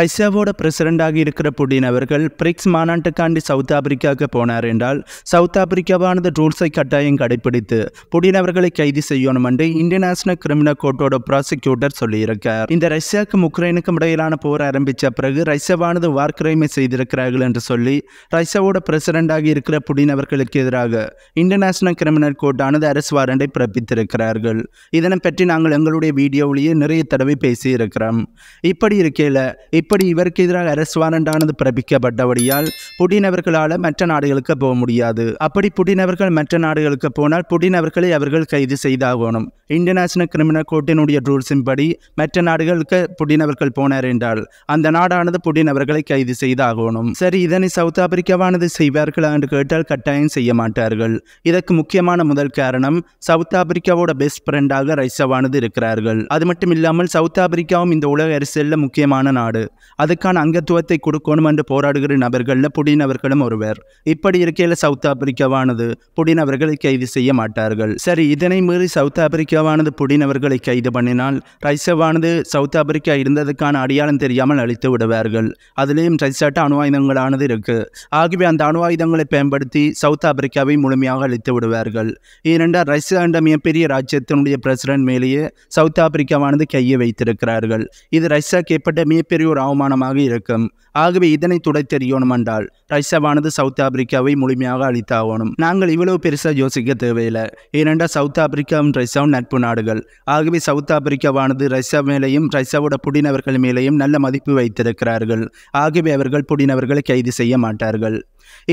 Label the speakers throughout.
Speaker 1: ரஷ்யாவோட பிரசிடண்டாக இருக்கிற புடின் அவர்கள் பிரிக்ஸ் மாநாட்டுக்காண்டி சவுத் ஆப்பிரிக்காவுக்கு போனார் என்றால் சவுத் ஆப்பிரிக்காவானது ரூல்ஸை கட்டாயம் கடைபிடித்து புடின் அவர்களை கைது செய்யணும் என்று இன்டர்நேஷனல் கிரிமினல் கோர்ட்டோட ப்ராசிக்யூட்டர் சொல்லியிருக்கார் இந்த ரஷ்யாவுக்கும் உக்ரைனுக்கும் இடையிலான போர் ஆரம்பித்த பிறகு ரஷ்யாவானது வார் கிரைமை செய்திருக்கிறார்கள் என்று சொல்லி ரஷ்யாவோட பிரசிடண்டாக இருக்கிற புடின் அவர்களுக்கு எதிராக இந்தியநேஷனல் கிரிமினல் கோர்ட்டானது அரசு வாரண்டை பிறப்பித்திருக்கிறார்கள் இதனை பற்றி நாங்கள் எங்களுடைய வீடியோவிலேயே நிறைய தடவை பேசியிருக்கிறோம் இப்படி இருக்கையில் இப்படி இவருக்கு எதிராக அரசு வாரண்டானது பிறப்பிக்கப்பட்டபடியால் புடினவர்களால் மற்ற நாடுகளுக்கு போக முடியாது அப்படி புடினவர்கள் மற்ற நாடுகளுக்கு போனால் புடினவர்களை அவர்கள் கைது செய்தாகணும் இன்டர்நேஷனல் கிரிமினல் கோர்ட்டினுடைய ரூல்ஸின் படி மற்ற நாடுகளுக்கு புடினவர்கள் போனார் என்றால் அந்த நாடானது புடினவர்களை கைது செய்தாகணும் சரி இதனை சவுத் ஆப்பிரிக்காவானது செய்வார்களா என்று கேட்டால் கட்டாயம் செய்ய மாட்டார்கள் இதற்கு முக்கியமான முதல் காரணம் சவுத் ஆப்பிரிக்காவோட பெஸ்ட் ஃப்ரெண்டாக ரைசவானது இருக்கிறார்கள் அது மட்டும் இல்லாமல் சவுத் ஆப்பிரிக்காவும் இந்த உலக அரசியலில் முக்கியமான நாடு அதுக்கான அங்கத்துவத்தை கொடுக்கணும் என்று போராடுகிற நபர்களில் புடினவர்களும் ஒருவர் இப்படி இருக்கையில் சவுத் ஆப்பிரிக்காவானது புடினவர்களை கைது செய்ய மாட்டார்கள் சரி இதனை மீறி சவுத் ஆப்பிரிக்காவானது புடினவர்களை கைது பண்ணினால் ரைசவானது சவுத் ஆப்பிரிக்கா இருந்ததுக்கான அடையாளம் தெரியாமல் அழித்து விடுவார்கள் அதிலேயும் ரைசாட்ட அணு ஆயுதங்களானது இருக்கு ஆகவே அந்த அணு ஆயுதங்களை பயன்படுத்தி சவுத் ஆப்பிரிக்காவை முழுமையாக அழித்து விடுவார்கள் ஏனென்றால் ரஷ்யா என்ற மிகப்பெரிய ராஜ்யத்தினுடைய பிரசிடன்ட் மேலேயே சவுத் ஆப்பிரிக்காவானது கையை வைத்திருக்கிறார்கள் இது ரஷ்யா கேட்பட்ட மிகப்பெரிய ஒரு அவமானமாக இருக்கும் ஆகவே இதனை தெரியணும் என்றால் ரஷ்யாவானது சவுத் ஆப்பிரிக்காவை முழுமையாக அழித்தாகணும் நாங்கள் இவ்வளவு பெருசாக யோசிக்க தேவையில்லை ஏனென்றால் சவுத் ஆப்பிரிக்காவும் ரஷ்யாவும் நட்பு நாடுகள் ஆகவே சவுத் ஆப்பிரிக்காவானது ரஷ்யா மேலேயும் ரஷ்யாவோட புடினவர்கள் மேலேயும் நல்ல மதிப்பு வைத்திருக்கிறார்கள் ஆகவே அவர்கள் புடினவர்களை கைது செய்ய மாட்டார்கள்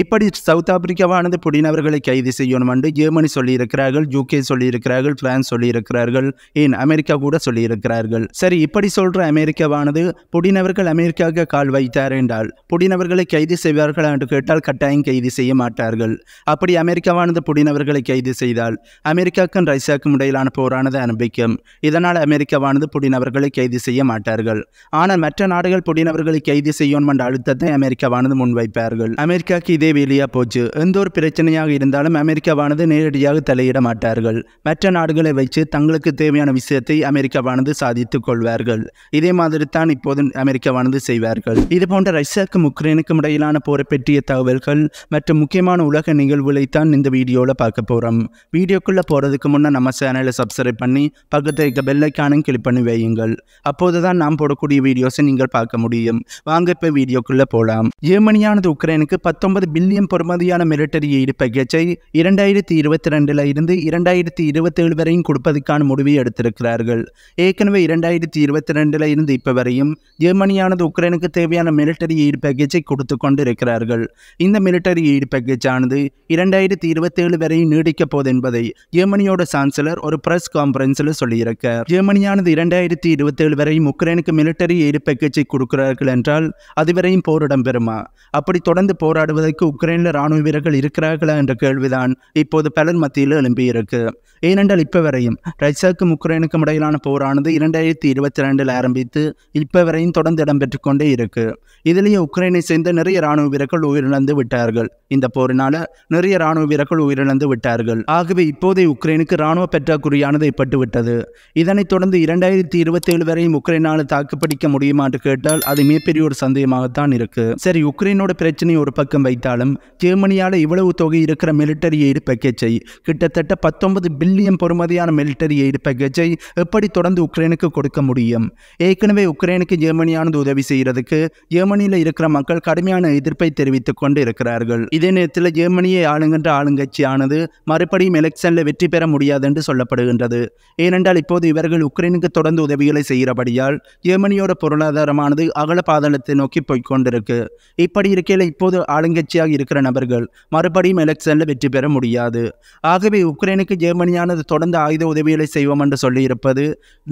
Speaker 1: இப்படி சவுத் ஆப்பிரிக்காவானது புடினவர்களை கைது செய்யணும் என்று ஜெர்மனி சொல்லியிருக்கிறார்கள் யூகே சொல்லியிருக்கிறார்கள் பிரான்ஸ் சொல்லியிருக்கிறார்கள் ஏன் அமெரிக்கா கூட சொல்லியிருக்கிறார்கள் சரி இப்படி சொல்ற அமெரிக்காவானது புடினவர்கள் அமெரிக்காவுக்கு கால் வைத்தார் என்றால் புடினவர்களை கைது செய்வார்கள் என்று கேட்டால் கட்டாயம் கைது செய்ய மாட்டார்கள் அப்படி அமெரிக்காவானது புடினவர்களை கைது செய்தால் அமெரிக்காவுக்கும் ரஷ்யாவுக்கும் இடையிலான போரானது அனுபவிக்கும் இதனால் அமெரிக்காவானது புடினவர்களை கைது செய்ய மாட்டார்கள் ஆனால் மற்ற நாடுகள் புடினவர்களை கைது செய்யணும் என்ற அழுத்தத்தை அமெரிக்காவானது முன்வைப்பார்கள் அமெரிக்கா அமெரிக்காவுக்கு இதே வெளியாக போச்சு எந்த ஒரு பிரச்சனையாக இருந்தாலும் அமெரிக்காவானது நேரடியாக தலையிட மாட்டார்கள் மற்ற நாடுகளை வைத்து தங்களுக்கு தேவையான விஷயத்தை அமெரிக்காவானது சாதித்துக் கொள்வார்கள் இதே மாதிரி தான் இப்போது அமெரிக்காவானது செய்வார்கள் இது போன்ற ரஷ்யாவுக்கும் உக்ரைனுக்கும் இடையிலான போரை பற்றிய தகவல்கள் மற்றும் முக்கியமான உலக நிகழ்வுகளை தான் இந்த வீடியோவில் பார்க்க போகிறோம் வீடியோக்குள்ளே போகிறதுக்கு முன்னே நம்ம சேனலை சப்ஸ்கிரைப் பண்ணி பக்கத்தில் இருக்க பெல்லைக்கானும் கிளிக் பண்ணி வையுங்கள் அப்போது தான் நாம் போடக்கூடிய வீடியோஸை நீங்கள் பார்க்க முடியும் வாங்க இப்போ வீடியோக்குள்ளே போகலாம் ஜெர்மனியானது உக்ரைனுக்கு பத்தொன்பது ஐம்பது பில்லியன் பொறுமதியான மிலிட்டரி ஈடுபயற்சை இரண்டாயிரத்தி இருபத்தி ரெண்டில் இருந்து இரண்டாயிரத்தி இருபத்தேழு வரையும் கொடுப்பதற்கான முடிவை எடுத்திருக்கிறார்கள் ஏற்கனவே இரண்டாயிரத்தி இருபத்தி ரெண்டில் இருந்து இப்போ வரையும் ஜெர்மனியானது உக்ரைனுக்கு தேவையான மிலிட்டரி ஈடுபயற்சை கொடுத்து கொண்டிருக்கிறார்கள் இந்த மிலிட்டரி ஈடுபயற்சானது இரண்டாயிரத்தி இருபத்தேழு வரையும் நீடிக்கப் போது என்பதை ஜெர்மனியோட சான்சலர் ஒரு பிரஸ் கான்பரன்ஸில் சொல்லியிருக்கார் ஜெர்மனியானது இரண்டாயிரத்தி இருபத்தேழு வரையும் உக்ரைனுக்கு மிலிட்டரி எய்டு பேக்கேஜை கொடுக்கிறார்கள் என்றால் அதுவரையும் போரிடம் பெறுமா அப்படி தொடர்ந்து போராடுவது தாக்குவதற்கு உக்ரைனில் ராணுவ வீரர்கள் இருக்கிறார்களா என்ற கேள்விதான் இப்போது பலர் மத்தியில் எழும்பியிருக்கு ஏனென்றால் இப்போ வரையும் ரஷ்யாவுக்கும் உக்ரைனுக்கும் இடையிலான போரானது இரண்டாயிரத்தி இருபத்தி ரெண்டில் ஆரம்பித்து இப்போ வரையும் தொடர்ந்து இடம்பெற்று கொண்டே இருக்கு இதிலேயே உக்ரைனை சேர்ந்த நிறைய ராணுவ வீரர்கள் உயிரிழந்து விட்டார்கள் இந்த போரினால நிறைய ராணுவ வீரர்கள் உயிரிழந்து விட்டார்கள் ஆகவே இப்போதே உக்ரைனுக்கு ராணுவ பற்றாக்குறையானது ஏற்பட்டுவிட்டது இதனைத் தொடர்ந்து இரண்டாயிரத்தி இருபத்தி ஏழு வரையும் உக்ரைனால் தாக்குப்பிடிக்க முடியுமா என்று கேட்டால் அது மிகப்பெரிய ஒரு சந்தேகமாகத்தான் இருக்கு சரி உக்ரைனோட பிரச்சனை ஒரு பக்கம் வைத்தாலும் ஜெர்மனியால் இவ்வளவு தொகை இருக்கிற மிலிட்டரி எய்டு பேக்கேஜை கிட்டத்தட்ட பத்தொன்பது பில்லியன் பொறுமதியான மிலிட்டரி எய்டு பேக்கேஜை எப்படி தொடர்ந்து உக்ரைனுக்கு கொடுக்க முடியும் ஏற்கனவே உக்ரைனுக்கு ஜெர்மனியானது உதவி செய்கிறதுக்கு ஜெர்மனியில் இருக்கிற மக்கள் கடுமையான எதிர்ப்பை தெரிவித்துக் கொண்டு இருக்கிறார்கள் இதே நேரத்தில் ஜெர்மனியை ஆளுங்கின்ற ஆளுங்கட்சியானது மறுபடியும் எலெக்ஷனில் வெற்றி பெற முடியாது என்று சொல்லப்படுகின்றது ஏனென்றால் இப்போது இவர்கள் உக்ரைனுக்கு தொடர்ந்து உதவிகளை செய்கிறபடியால் ஜெர்மனியோட பொருளாதாரமானது அகல பாதளத்தை நோக்கி போய்கொண்டிருக்கு இப்படி இருக்கையில் இப்போது ஆளுங்க கட்சியாக இருக்கிற நபர்கள் மறுபடியும் எலெக்ஷனில் வெற்றி பெற முடியாது ஆகவே உக்ரைனுக்கு ஜெர்மனியானது தொடர்ந்து ஆயுத உதவிகளை செய்வோம் என்று சொல்லியிருப்பது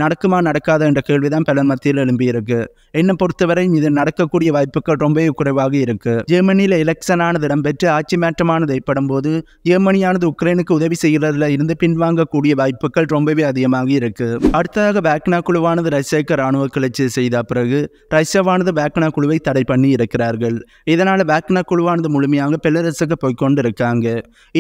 Speaker 1: நடக்குமா நடக்காதா என்ற கேள்விதான் பல மத்தியில் எழும்பியிருக்கு என்னை பொறுத்தவரை இது நடக்கக்கூடிய வாய்ப்புகள் ரொம்பவே குறைவாக இருக்கு ஜெர்மனியில் எலெக்ஷனானது இடம்பெற்று ஆட்சி மாற்றமானது ஏற்படும் போது ஜெர்மனியானது உக்ரைனுக்கு உதவி செய்கிறதுல இருந்து பின்வாங்கக்கூடிய வாய்ப்புகள் ரொம்பவே அதிகமாக இருக்கு அடுத்ததாக வேக்னா குழுவானது ரஷ்யாவுக்கு ராணுவ கிளர்ச்சி செய்த பிறகு ரஷ்யாவானது வேக்னா குழுவை தடை பண்ணி இருக்கிறார்கள் இதனால் வேக்னா குழுவானது இராணுவமானது முழுமையாக போய் இருக்காங்க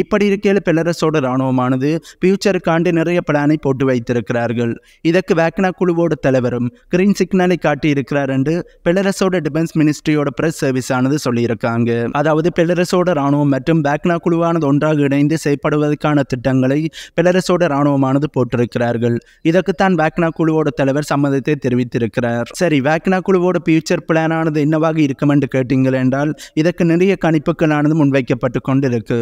Speaker 1: இப்படி இருக்கையில் பெலரசோட இராணுவமானது ஃபியூச்சருக்காண்டு நிறைய பிளானை போட்டு வைத்திருக்கிறார்கள் இதற்கு வேக்னா குழுவோட தலைவரும் கிரீன் சிக்னலை காட்டியிருக்கிறார் என்று பெலரஸோட டிஃபென்ஸ் மினிஸ்ட்ரியோட பிரஸ் சர்வீஸ் ஆனது சொல்லியிருக்காங்க அதாவது பெலரஸோட இராணுவம் மற்றும் வேக்னா குழுவானது ஒன்றாக இணைந்து செயல்படுவதற்கான திட்டங்களை பெலரசோட இராணுவமானது போட்டிருக்கிறார்கள் இதற்குத்தான் வேக்னா குழுவோட தலைவர் சம்மதத்தை தெரிவித்திருக்கிறார் சரி வேக்னா குழுவோட ஃபியூச்சர் பிளானானது என்னவாக இருக்கும் என்று கேட்டீங்கள் என்றால் இதற்கு நிறைய கணிப்புக்களானது முன்வைக்கப்பட்டு கொண்டிருக்கு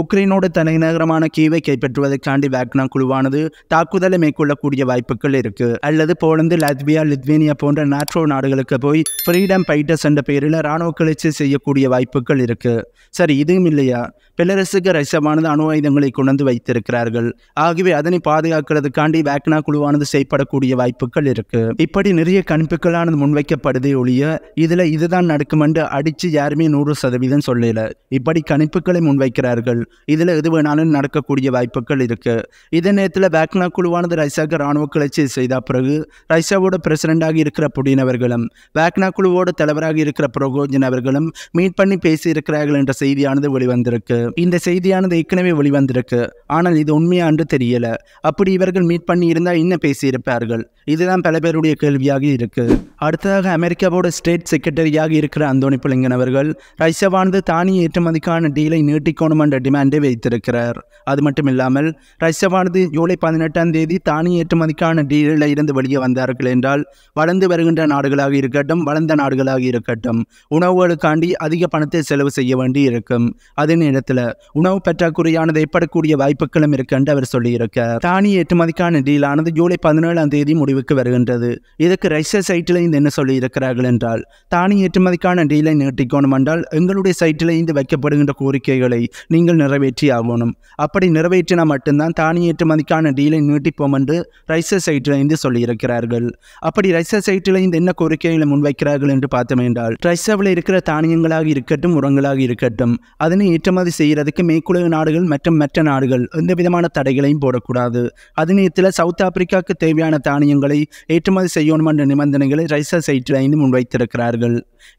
Speaker 1: உக்ரைனோடு தலைநகரமான கீவை கைப்பற்றுவதற்காண்டி வேக்னா குழுவானது தாக்குதலை மேற்கொள்ளக்கூடிய வாய்ப்புகள் இருக்கு அல்லது போலந்து லத்வியா லித்வேனியா போன்ற நாட்ரோ நாடுகளுக்கு போய் ஃப்ரீடம் ஃபைட்டர்ஸ் என்ற பெயரில் ராணுவ கிளர்ச்சி செய்யக்கூடிய வாய்ப்புகள் இருக்கு சரி இதுவும் இல்லையா பெலரசுக்கு ரசமானது அணு ஆயுதங்களை கொண்டு வைத்திருக்கிறார்கள் ஆகவே அதனை பாதுகாக்கிறதுக்காண்டி வேக்னா குழுவானது செயற்படக்கூடிய வாய்ப்புகள் இருக்கு இப்படி நிறைய கணிப்புகளானது முன்வைக்கப்படுதே ஒழிய இதுல இதுதான் நடக்கும் என்று அடிச்சு யாருமே நூறு சதவீதம் இல்லைன்னு சொல்லல இப்படி கணிப்புகளை முன்வைக்கிறார்கள் இதில் எது வேணாலும் நடக்கக்கூடிய வாய்ப்புகள் இருக்கு இதே நேரத்தில் வேக்னா குழுவானது ரைசாக்கு ராணுவ கிளர்ச்சி செய்த பிறகு ரைசாவோட பிரசிடண்டாக இருக்கிற புடினவர்களும் வேக்னா குழுவோட தலைவராக இருக்கிற புரோகோஜன் அவர்களும் மீட் பண்ணி பேசியிருக்கிறார்கள் என்ற செய்தியானது வெளிவந்திருக்கு இந்த செய்தியானது ஏற்கனவே வெளிவந்திருக்கு ஆனால் இது உண்மையா என்று தெரியல அப்படி இவர்கள் மீட் பண்ணி இருந்தால் என்ன பேசியிருப்பார்கள் இதுதான் பல பேருடைய கேள்வியாக இருக்கு அடுத்ததாக அமெரிக்காவோட ஸ்டேட் செக்ரட்டரியாக இருக்கிற அந்தோனி பிளிங்கன் அவர்கள் ரஷ்யாவானது தானிய ஏற்றுமதிக்கான டீலை நீட்டிக்கணும் என்ற டிமாண்டை வைத்திருக்கிறார் அது மட்டும் இல்லாமல் ரஷ்யாவானது ஜூலை பதினெட்டாம் தேதி தானிய ஏற்றுமதிக்கான டீலில் இருந்து வெளியே வந்தார்கள் என்றால் வளர்ந்து வருகின்ற நாடுகளாக இருக்கட்டும் வளர்ந்த நாடுகளாக இருக்கட்டும் உணவுகளுக்காண்டி அதிக பணத்தை செலவு செய்ய வேண்டி இருக்கும் அதே நேரத்தில் உணவு பற்றாக்குறையானது ஏற்படக்கூடிய வாய்ப்புகளும் என்று அவர் சொல்லியிருக்கார் தானிய ஏற்றுமதிக்கான டீலானது ஜூலை பதினேழாம் தேதி முடிவுக்கு வருகின்றது இதற்கு ரஷ்ய சைட்டில் இதில் என்ன சொல்லி இருக்கிறார்கள் என்றால் தானி ஏற்றுமதிக்கான டீலை நீட்டிக்கணும் என்றால் எங்களுடைய சைட்டில் இருந்து வைக்கப்படுகின்ற கோரிக்கைகளை நீங்கள் நிறைவேற்றி ஆகணும் அப்படி நிறைவேற்றினால் மட்டும்தான் தானி ஏற்றுமதிக்கான டீலை நீட்டிப்போம் என்று ரைசர் சைட்டில் இருந்து சொல்லியிருக்கிறார்கள் அப்படி ரைசர் சைட்டில் இருந்து என்ன கோரிக்கைகளை முன்வைக்கிறார்கள் என்று பார்த்தோம் என்றால் ரைசாவில் இருக்கிற தானியங்களாக இருக்கட்டும் உரங்களாக இருக்கட்டும் அதனை ஏற்றுமதி செய்கிறதுக்கு மேற்குலக நாடுகள் மற்றும் மற்ற நாடுகள் எந்த விதமான தடைகளையும் போடக்கூடாது அதே நேரத்தில் சவுத் ஆப்பிரிக்காவுக்கு தேவையான தானியங்களை ஏற்றுமதி செய்யணும் என்ற நிபந்தனைகளை ரைசஸ் ஐந்து முன்வைத்திருக்கிறார்கள்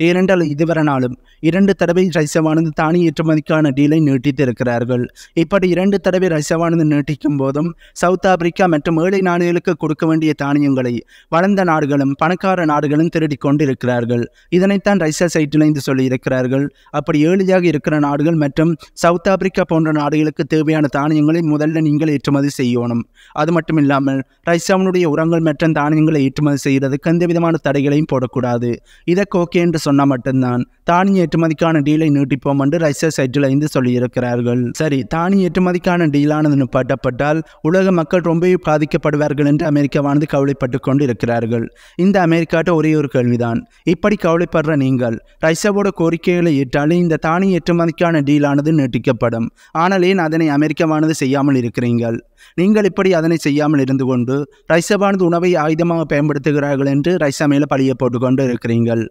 Speaker 1: ஏனென்றால் இதுவரை நாளும் இரண்டு தடவை ரைசவானது தானி ஏற்றுமதிக்கான டீலை நீட்டித்திருக்கிறார்கள் இப்படி இரண்டு தடவை ரைசவானது நீட்டிக்கும் போதும் சவுத் ஆப்பிரிக்கா மற்றும் ஏழை நாடுகளுக்கு கொடுக்க வேண்டிய தானியங்களை வளர்ந்த நாடுகளும் பணக்கார நாடுகளும் திருடி கொண்டிருக்கிறார்கள் இதனைத்தான் ரைசஸ் ஐந்து சொல்லியிருக்கிறார்கள் அப்படி ஏழையாக இருக்கிற நாடுகள் மற்றும் சவுத் ஆப்பிரிக்கா போன்ற நாடுகளுக்கு தேவையான தானியங்களை முதல்ல நீங்கள் ஏற்றுமதி செய்யணும் அது மட்டும் இல்லாமல் ரைசாவினுடைய உரங்கள் மற்றும் தானியங்களை ஏற்றுமதி செய்கிறதுக்கு எந்த விதமான தடைகளையும் போடக்கூடாது இதை கோகே என்று சொன்னால் மட்டும்தான் தானிய ஏற்றுமதிக்கான டீலை நீட்டிப்போம் என்று ரஷ்ய சைட்டில் இருந்து சொல்லியிருக்கிறார்கள் சரி தானிய ஏற்றுமதிக்கான டீலானது நிப்பாட்டப்பட்டால் உலக மக்கள் ரொம்பவே பாதிக்கப்படுவார்கள் என்று அமெரிக்காவானது கவலைப்பட்டு கொண்டு இருக்கிறார்கள் இந்த அமெரிக்காட்ட ஒரே ஒரு கேள்விதான் இப்படி கவலைப்படுற நீங்கள் ரஷ்யாவோட கோரிக்கைகளை ஏற்றாலே இந்த தானிய ஏற்றுமதிக்கான டீலானது நீட்டிக்கப்படும் ஆனால் ஏன் அதனை அமெரிக்காவானது செய்யாமல் இருக்கிறீர்கள் நீங்கள் இப்படி அதனை செய்யாமல் இருந்து கொண்டு ரஷ்யாவானது உணவை ஆயுதமாக பயன்படுத்துகிறார்கள் என்று ரஷ்யா மேலே பழிய போட்டுக்கொண்டு இருக்கிறீர்கள்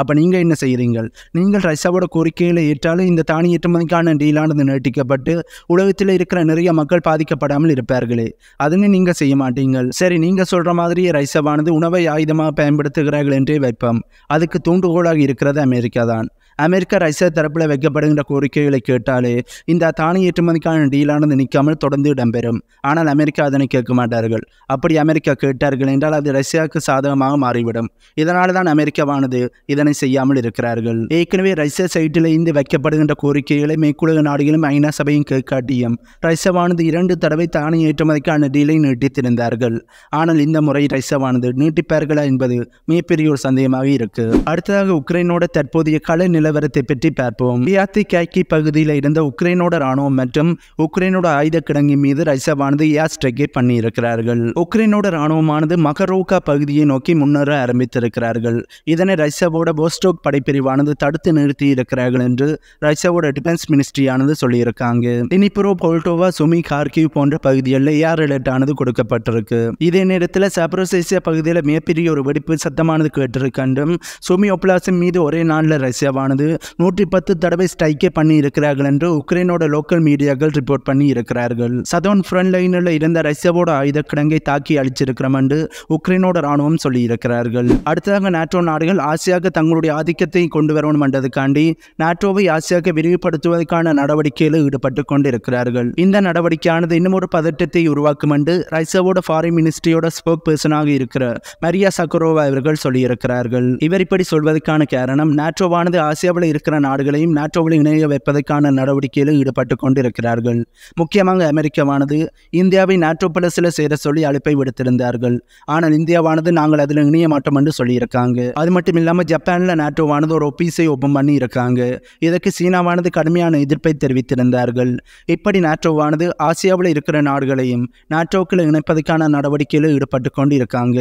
Speaker 1: அப்போ நீங்கள் என்ன செய்கிறீங்கள் நீங்கள் ரஷ்யாவோட கோரிக்கையில் ஏற்றாலும் இந்த தானி ஏற்றுமதிக்கான டீலானது நீட்டிக்கப்பட்டு உலகத்தில் இருக்கிற நிறைய மக்கள் பாதிக்கப்படாமல் இருப்பார்களே அதுன்னு நீங்கள் செய்ய மாட்டீங்கள் சரி நீங்கள் சொல்கிற மாதிரி ரஷ்யாவானது உணவை ஆயுதமாக பயன்படுத்துகிறார்கள் என்றே வைப்போம் அதுக்கு தூண்டுகோலாக இருக்கிறது அமெரிக்கா தான் அமெரிக்க ரஷ்யா தரப்பில் வைக்கப்படுகின்ற கோரிக்கைகளை கேட்டாலே இந்த தானிய ஏற்றுமதிக்கான டீலானது நிற்காமல் தொடர்ந்து இடம்பெறும் ஆனால் அமெரிக்கா அதனை கேட்க மாட்டார்கள் அப்படி அமெரிக்கா கேட்டார்கள் என்றால் அது ரஷ்யாவுக்கு சாதகமாக மாறிவிடும் இதனால் தான் அமெரிக்காவானது இதனை செய்யாமல் இருக்கிறார்கள் ஏற்கனவே ரஷ்யா சைட்டில் இருந்து வைக்கப்படுகின்ற கோரிக்கைகளை மேற்குலக நாடுகளும் ஐநா சபையும் கேட்காட்டியும் ரஷ்யாவானது இரண்டு தடவை தானிய ஏற்றுமதிக்கான டீலை நீட்டித்திருந்தார்கள் ஆனால் இந்த முறை ரஷ்யாவானது நீட்டிப்பார்களா என்பது மிகப்பெரிய ஒரு சந்தேகமாக இருக்கு அடுத்ததாக உக்ரைனோட தற்போதைய கலை நிலவரத்தை பற்றி பார்ப்போம் யாத்தி காய்கி பகுதியில் இருந்த உக்ரைனோட ராணுவம் மற்றும் உக்ரைனோட ஆயுத கிடங்கி மீது ரஷ்யாவானது ஏர் ஸ்ட்ரைக்கை பண்ணியிருக்கிறார்கள் உக்ரைனோட ராணுவமானது மகரோகா பகுதியை நோக்கி முன்னேற ஆரம்பித்திருக்கிறார்கள் இதனை ரஷ்யாவோட போஸ்டோக் படைப்பிரிவானது தடுத்து நிறுத்தி இருக்கிறார்கள் என்று ரஷ்யாவோட டிஃபென்ஸ் மினிஸ்ட்ரியானது சொல்லியிருக்காங்க டினிப்ரோ போல்டோவா சுமி கார்கிவ் போன்ற பகுதிகளில் ஏர் அலர்ட் ஆனது கொடுக்கப்பட்டிருக்கு இதே நேரத்தில் சப்ரோசேசியா பகுதியில் மிகப்பெரிய ஒரு வெடிப்பு சத்தமானது கேட்டிருக்கின்றும் சுமி ஒப்லாசின் மீது ஒரே நாளில் ரஷ்யாவானது ஆனது நூற்றி பத்து தடவை ஸ்ட்ரைக்கே பண்ணி இருக்கிறார்கள் என்று உக்ரைனோட லோக்கல் மீடியாக்கள் ரிப்போர்ட் பண்ணி இருக்கிறார்கள் சதோன் ஃப்ரண்ட் லைனில் இருந்த ரஷ்யாவோட ஆயுத கிடங்கை தாக்கி அழிச்சிருக்கிறோம் என்று உக்ரைனோட ராணுவம் சொல்லியிருக்கிறார்கள் அடுத்ததாக நாட்டோ நாடுகள் ஆசியாவுக்கு தங்களுடைய ஆதிக்கத்தை கொண்டு வரணும் என்றதுக்காண்டி நாட்டோவை ஆசியாவுக்கு விரிவுபடுத்துவதற்கான நடவடிக்கையில் ஈடுபட்டு கொண்டிருக்கிறார்கள் இந்த நடவடிக்கையானது இன்னும் ஒரு பதட்டத்தை உருவாக்கும் என்று ரஷ்யாவோட ஃபாரின் மினிஸ்ட்ரியோட ஸ்போக் பர்சனாக இருக்கிற மரியா சக்கரோவா இவர்கள் சொல்லியிருக்கிறார்கள் இவர் இப்படி சொல்வதற்கான காரணம் நாட்டோவானது ஆசிய ஆசியாவில் இருக்கிற நாடுகளையும் நாட்டோவில் இணைய வைப்பதற்கான நடவடிக்கையில் ஈடுபட்டு கொண்டிருக்கிறார்கள் முக்கியமாக அமெரிக்காவானது இந்தியாவை நாட்டோ பல சேர சொல்லி அழைப்பை விடுத்திருந்தார்கள் ஆனால் இந்தியாவானது நாங்கள் அதில் இணைய மாட்டோம் என்று சொல்லியிருக்காங்க அது மட்டும் இல்லாமல் ஜப்பானில் நாட்டோவானது ஒரு ஒப்பீஸை ஒப்பம் பண்ணி இருக்காங்க இதற்கு சீனாவானது கடுமையான எதிர்ப்பை தெரிவித்திருந்தார்கள் இப்படி நாட்டோவானது ஆசியாவில் இருக்கிற நாடுகளையும் நாட்டோக்களை இணைப்பதற்கான நடவடிக்கையில் ஈடுபட்டு கொண்டு இருக்காங்க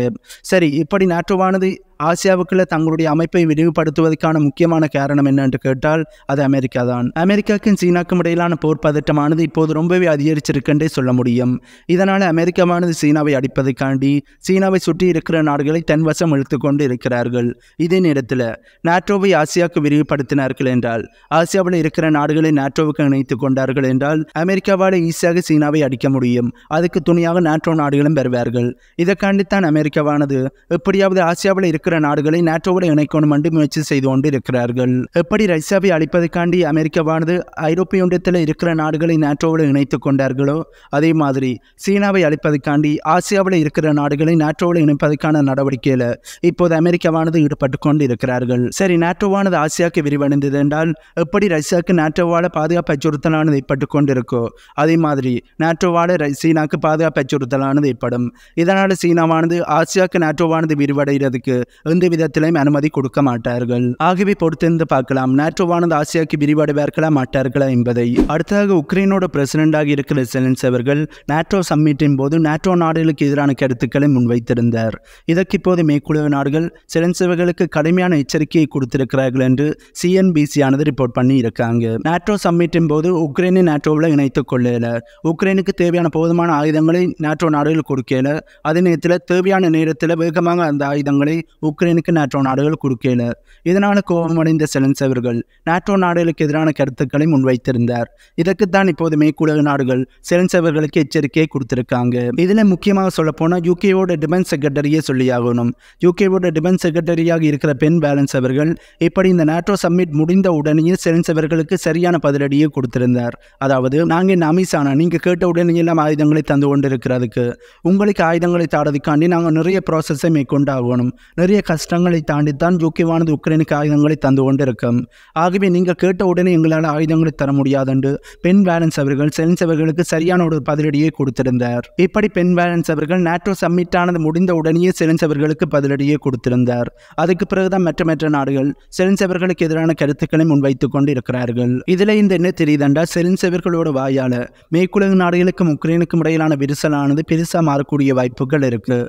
Speaker 1: சரி இப்படி நாட்டோவானது ஆசியாவுக்குள்ள தங்களுடைய அமைப்பை விரிவுபடுத்துவதற்கான முக்கியமான காரணம் என்னென்று கேட்டால் அது அமெரிக்கா தான் அமெரிக்காவுக்கும் சீனாக்கும் இடையிலான போர் பதட்டமானது இப்போது ரொம்பவே அதிகரிச்சிருக்கென்றே சொல்ல முடியும் இதனால் அமெரிக்காவானது சீனாவை அடிப்பதற்காண்டி சீனாவை சுற்றி இருக்கிற நாடுகளை தன்வசம் இழுத்து கொண்டு இருக்கிறார்கள் இதே நேரத்தில் நாட்டோவை ஆசியாவுக்கு விரிவுபடுத்தினார்கள் என்றால் ஆசியாவில் இருக்கிற நாடுகளை நாட்டோவுக்கு இணைத்துக் கொண்டார்கள் என்றால் அமெரிக்காவால் ஈஸியாக சீனாவை அடிக்க முடியும் அதுக்கு துணையாக நாட்டோ நாடுகளும் பெறுவார்கள் இதற்காண்டித்தான் அமெரிக்காவானது எப்படியாவது ஆசியாவில் இருக்க இருக்கிற நாடுகளை நாட்டோடு இணைக்கணும் என்று முயற்சி செய்து கொண்டு இருக்கிறார்கள் எப்படி ரஷ்யாவை அழிப்பதற்காண்டி அமெரிக்காவானது ஐரோப்பிய ஒன்றியத்தில் இருக்கிற நாடுகளை நாட்டோடு இணைத்துக் கொண்டார்களோ அதே மாதிரி சீனாவை அழிப்பதற்காண்டி ஆசியாவில் இருக்கிற நாடுகளை நாட்டோடு இணைப்பதற்கான நடவடிக்கையில் இப்போது அமெரிக்காவானது ஈடுபட்டு கொண்டு இருக்கிறார்கள் சரி நாட்டோவானது ஆசியாவுக்கு விரிவடைந்தது என்றால் எப்படி ரஷ்யாவுக்கு நாட்டோவால் பாதுகாப்பு அச்சுறுத்தலானது ஏற்பட்டு கொண்டிருக்கோ அதே மாதிரி நாட்டோவால் சீனாவுக்கு பாதுகாப்பு அச்சுறுத்தலானது ஏற்படும் இதனால் சீனாவானது ஆசியாவுக்கு நாட்டோவானது விரிவடைகிறதுக்கு எந்த விதத்திலையும் அனுமதி கொடுக்க மாட்டார்கள் ஆகவே பொறுத்திருந்து பார்க்கலாம் நேட்டோவானது ஆசியாவுக்கு விரிவடைவார்களா மாட்டார்களா என்பதை அடுத்ததாக உக்ரைனோட பிரசிடண்டாக இருக்கிற செலன்ஸ் அவர்கள் நேட்டோ சம்மிட்டின் போது நேட்டோ நாடுகளுக்கு எதிரான கருத்துக்களை முன்வைத்திருந்தார் இதற்கு இப்போது மேற்குழு நாடுகள் செலன்ஸ் அவர்களுக்கு கடுமையான எச்சரிக்கையை கொடுத்திருக்கிறார்கள் என்று சிஎன்பிசி ஆனது ரிப்போர்ட் பண்ணி இருக்காங்க நேட்டோ சம்மிட்டின் போது உக்ரைனை நேட்டோவில் இணைத்துக் கொள்ளல உக்ரைனுக்கு தேவையான போதுமான ஆயுதங்களை நேட்டோ நாடுகள் கொடுக்கல அதே நேரத்தில் தேவையான நேரத்தில் வேகமாக அந்த ஆயுதங்களை உக்ரைனுக்கு நேட்ரோ நாடுகள் குறுக்கின இதனால் கோபமடைந்த செலன்ஸ் அவர்கள் நாட்டோ நாடுகளுக்கு எதிரான கருத்துக்களை முன்வைத்திருந்தார் இதற்குத்தான் இப்போது மேற்குலக நாடுகள் செலன்ஸ் அவர்களுக்கு எச்சரிக்கையை கொடுத்திருக்காங்க இதில் முக்கியமாக சொல்லப்போனால் யூகேவோட டிஃபென்ஸ் செக்ரட்டரியே சொல்லியாகணும் யூகேவோட டிஃபென்ஸ் செக்ரட்டரியாக இருக்கிற பெண் பேலன்ஸ் அவர்கள் இப்படி இந்த நாட்டோ சம்மிட் முடிந்த உடனேயே செலன்ஸ் அவர்களுக்கு சரியான பதிலடியை கொடுத்திருந்தார் அதாவது நாங்கள் இந்த அமிசானா நீங்கள் கேட்ட உடனே எல்லாம் ஆயுதங்களை தந்து கொண்டிருக்கிறதுக்கு உங்களுக்கு ஆயுதங்களை தாடதுக்காண்டி நாங்கள் நிறைய ப்ராசஸை மேற்கொண்டாகணும் நிறைய பெரிய கஷ்டங்களை தாண்டித்தான் ஜோக்கியமானது உக்ரைனுக்கு ஆயுதங்களை தந்து கொண்டிருக்கும் ஆகவே நீங்கள் கேட்ட உடனே எங்களால் ஆயுதங்களை தர முடியாது என்று பென் அவர்கள் செலன்ஸ் அவர்களுக்கு சரியான ஒரு பதிலடியை கொடுத்திருந்தார் இப்படி பெண் வேலன்ஸ் அவர்கள் நேட்டோ சம்மிட்டானது முடிந்த உடனே செலன்ஸ் அவர்களுக்கு பதிலடியை கொடுத்திருந்தார் அதுக்கு பிறகுதான் மற்ற மற்ற நாடுகள் செலன்ஸ் அவர்களுக்கு எதிரான கருத்துக்களை முன்வைத்துக் கொண்டு இருக்கிறார்கள் இதில் இந்த என்ன தெரியுதென்றா செலன்ஸ் அவர்களோட வாயால மேற்குலக நாடுகளுக்கும் உக்ரைனுக்கும் இடையிலான விரிசலானது பெருசாக மாறக்கூடிய வாய்ப்புகள் இருக்கு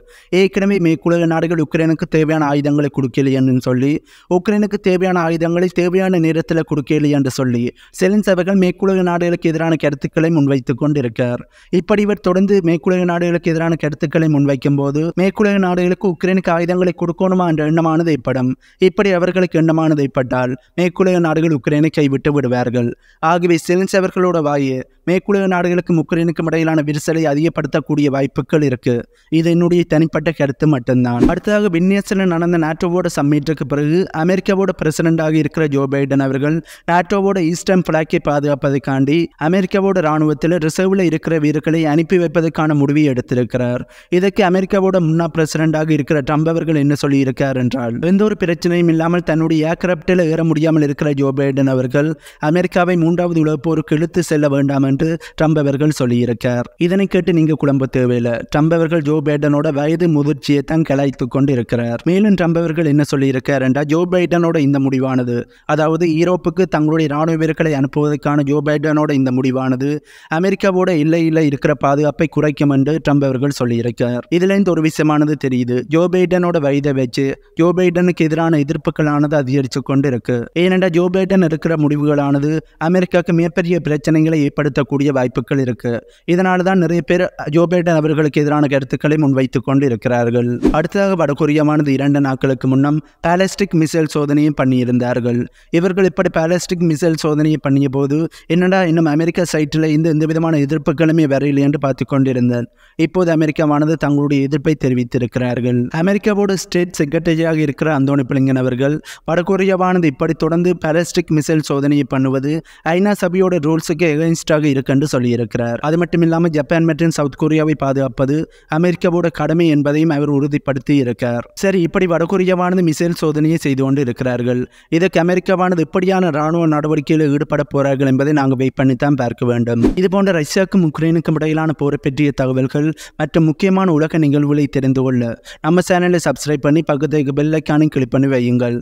Speaker 1: ஏற்கனவே மேற்குலக நாடுகள் உக்ரைனுக்கு தேவையான தேவையான ஆயுதங்களை என்று சொல்லி உக்ரைனுக்கு தேவையான ஆயுதங்களை தேவையான நேரத்தில் கொடுக்கலையே என்று சொல்லி செலின்ஸ் அவர்கள் மேற்குலக நாடுகளுக்கு எதிரான கருத்துக்களை முன்வைத்து கொண்டிருக்கார் இப்படி இவர் தொடர்ந்து மேற்குலக நாடுகளுக்கு எதிரான கருத்துக்களை முன்வைக்கும் போது மேற்குலக நாடுகளுக்கு உக்ரைனுக்கு ஆயுதங்களை கொடுக்கணுமா என்ற எண்ணமானது ஏற்படும் இப்படி அவர்களுக்கு எண்ணமானது ஏற்பட்டால் மேற்குலக நாடுகள் உக்ரைனை கைவிட்டு விடுவார்கள் ஆகவே செலின்ஸ் அவர்களோட வாயு மேற்குலக நாடுகளுக்கும் உக்ரைனுக்கும் இடையிலான விரிசலை அதிகப்படுத்தக்கூடிய வாய்ப்புகள் இருக்கு இது என்னுடைய தனிப்பட்ட கருத்து மட்டும்தான் அடுத்ததாக வின்னியஸில் நடந்த நாட்டோவோட சம்மீட்டுக்கு பிறகு அமெரிக்காவோட பிரசிடண்டாக இருக்கிற ஜோ பைடன் அவர்கள் நாட்டோவோட ஈஸ்டர்ன் பிளாக்கை பாதுகாப்பதற்காண்டி அமெரிக்காவோட ராணுவத்தில் ரிசர்வில் இருக்கிற வீரர்களை அனுப்பி வைப்பதற்கான முடிவை எடுத்திருக்கிறார் இதற்கு அமெரிக்காவோட முன்னாள் பிரசிடண்டாக இருக்கிற ட்ரம்ப் அவர்கள் என்ன சொல்லியிருக்கார் என்றால் எந்த ஒரு பிரச்சனையும் இல்லாமல் தன்னுடைய ஏர்கிராப்டில் ஏற முடியாமல் இருக்கிற ஜோ பைடன் அவர்கள் அமெரிக்காவை மூன்றாவது உலக போருக்கு இழுத்து செல்ல வேண்டாம் என்று ட்ரம்ப் அவர்கள் சொல்லியிருக்கார் இதனை கேட்டு நீங்க குழம்ப தேவையில்லை ட்ரம்ப் அவர்கள் ஜோ பைடனோட வயது முதிர்ச்சியை தான் கலாய்த்து கொண்டு இருக்கிறார் மேலும் ட்ரம்ப் அவர்கள் என்ன சொல்லியிருக்கார் என்றால் ஜோ பைடனோட இந்த முடிவானது அதாவது ஈரோப்புக்கு தங்களுடைய ராணுவ வீரர்களை அனுப்புவதற்கான ஜோ பைடனோட இந்த முடிவானது அமெரிக்காவோட இல்லை இருக்கிற பாதுகாப்பை குறைக்கும் என்று ட்ரம்ப் அவர்கள் சொல்லியிருக்கார் இருந்து ஒரு விஷயமானது தெரியுது ஜோ பைடனோட வயதை வச்சு ஜோ பைடனுக்கு எதிரான எதிர்ப்புகளானது அதிகரித்து கொண்டு இருக்கு ஏனென்றால் ஜோ பைடன் இருக்கிற முடிவுகளானது அமெரிக்காவுக்கு மிகப்பெரிய பிரச்சனைகளை ஏற்படுத்த கொள்ளக்கூடிய வாய்ப்புகள் இருக்குது இதனால தான் நிறைய பேர் ஜோ பைடன் அவர்களுக்கு எதிரான கருத்துக்களை முன்வைத்துக் கொண்டு இருக்கிறார்கள் அடுத்ததாக வடகொரியாவானது இரண்டு நாட்களுக்கு முன்னம் பாலஸ்டிக் மிசைல் சோதனையும் பண்ணியிருந்தார்கள் இவர்கள் இப்படி பாலஸ்டிக் மிசைல் சோதனையை பண்ணிய போது என்னடா இன்னும் அமெரிக்கா சைட்டில் இந்த எந்த விதமான எதிர்ப்புகளுமே வரையில்லை என்று பார்த்து கொண்டிருந்தார் இப்போது அமெரிக்காவானது தங்களுடைய எதிர்ப்பை தெரிவித்திருக்கிறார்கள் அமெரிக்காவோட ஸ்டேட் செக்ரட்டரியாக இருக்கிற அந்தோனி பிளிங்கன் அவர்கள் வடகொரியாவானது இப்படி தொடர்ந்து பாலஸ்டிக் மிசைல் சோதனையை பண்ணுவது ஐநா சபையோட ரூல்ஸுக்கு எகைன்ஸ்டாக இருக்குன்னு சொல்லியிருக்கிறார் அது மட்டும் இல்லாமல் ஜப்பான் மற்றும் சவுத் கொரியாவை பாதுகாப்பது அமெரிக்காவோட கடமை என்பதையும் அவர் உறுதிப்படுத்தி இருக்கார் சரி இப்படி வடகொரியாவானது மிசைல் சோதனையை செய்து கொண்டு இருக்கிறார்கள் இதற்கு அமெரிக்காவானது இப்படியான ராணுவ நடவடிக்கையில் ஈடுபட போறார்கள் என்பதை நாங்கள் வெயிட் பண்ணித்தான் பார்க்க வேண்டும் இது போன்ற ரஷ்யாவுக்கும் உக்ரைனுக்கும் இடையிலான போரை பற்றிய தகவல்கள் மற்றும் முக்கியமான உலக நிகழ்வுகளை தெரிந்து கொள்ள நம்ம சேனலை சப்ஸ்கிரைப் பண்ணி பக்கத்துக்கு பெல்லைக்கானும் கிளிக் பண்ணி வையுங்கள்